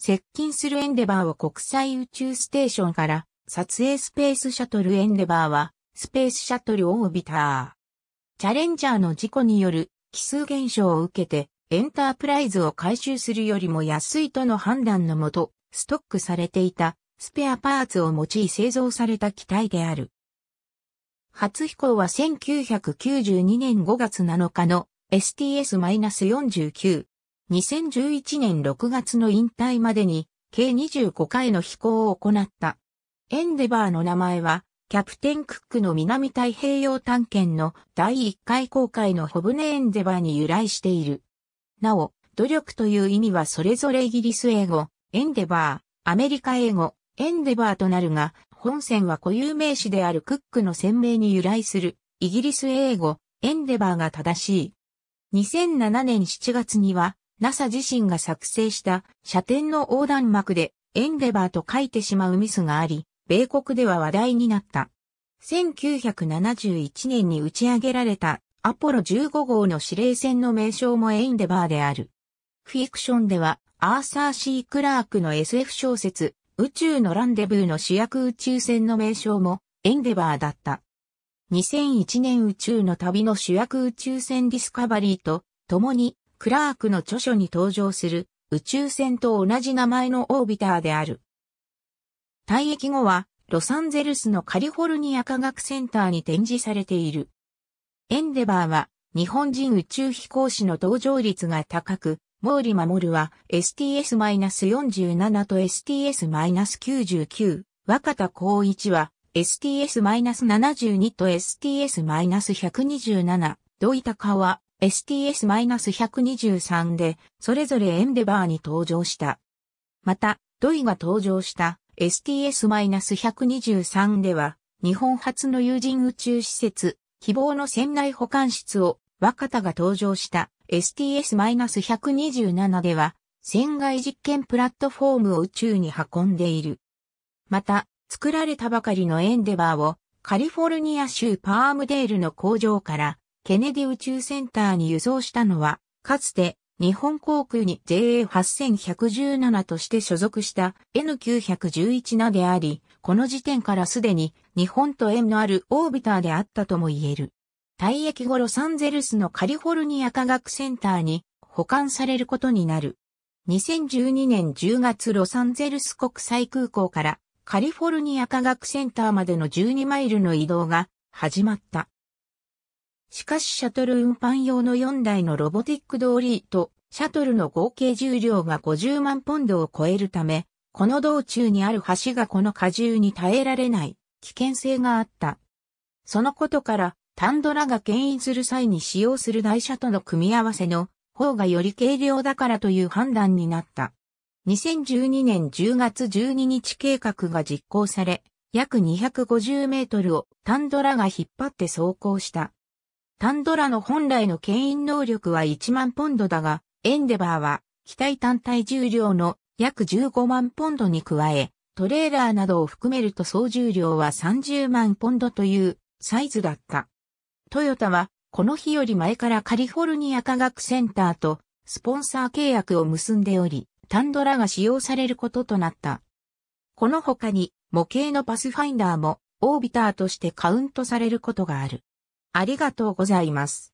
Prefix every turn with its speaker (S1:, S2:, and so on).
S1: 接近するエンデバーを国際宇宙ステーションから撮影スペースシャトルエンデバーはスペースシャトルオービター。チャレンジャーの事故による奇数減少を受けてエンタープライズを回収するよりも安いとの判断のもとストックされていたスペアパーツを用い製造された機体である。初飛行は1992年5月7日の STS-49 2011年6月の引退までに、計25回の飛行を行った。エンデバーの名前は、キャプテンクックの南太平洋探検の第1回航海のホブネ・エンデバーに由来している。なお、努力という意味はそれぞれイギリス英語、エンデバー、アメリカ英語、エンデバーとなるが、本線は固有名詞であるクックの鮮明に由来する、イギリス英語、エンデバーが正しい。2007年7月には、NASA 自身が作成した射点の横断幕でエンデバーと書いてしまうミスがあり、米国では話題になった。1971年に打ち上げられたアポロ15号の司令船の名称もエンデバーである。フィクションではアーサー・シー・クラークの SF 小説宇宙のランデブーの主役宇宙船の名称もエンデバーだった。2001年宇宙の旅の主役宇宙船ディスカバリーと共にクラークの著書に登場する宇宙船と同じ名前のオービターである。退役後は、ロサンゼルスのカリフォルニア科学センターに展示されている。エンデバーは、日本人宇宙飛行士の登場率が高く、毛利守は STS-47 と STS-99、若田光一は STS-72 と STS-127、土井高は STS-123 で、それぞれエンデバーに登場した。また、ドイが登場した STS-123 では、日本初の有人宇宙施設、希望の船内保管室を、若田が登場した STS-127 では、船外実験プラットフォームを宇宙に運んでいる。また、作られたばかりのエンデバーを、カリフォルニア州パームデールの工場からケネディ宇宙センターに輸送したのは、かつて日本航空に JA8117 として所属した N911 なであり、この時点からすでに日本と縁のあるオービターであったとも言える。退役後ロサンゼルスのカリフォルニア科学センターに保管されることになる。2012年10月ロサンゼルス国際空港からカリフォルニア科学センターまでの12マイルの移動が始まった。しかしシャトル運搬用の4台のロボティックドーリーとシャトルの合計重量が50万ポンドを超えるため、この道中にある橋がこの荷重に耐えられない危険性があった。そのことから、タンドラが牽引する際に使用する台車との組み合わせの方がより軽量だからという判断になった。2012年10月12日計画が実行され、約250メートルをタンドラが引っ張って走行した。タンドラの本来の牽引能力は1万ポンドだが、エンデバーは、機体単体重量の約15万ポンドに加え、トレーラーなどを含めると総重量は30万ポンドというサイズだった。トヨタは、この日より前からカリフォルニア科学センターとスポンサー契約を結んでおり、タンドラが使用されることとなった。この他に模型のパスファインダーもオービターとしてカウントされることがある。ありがとうございます。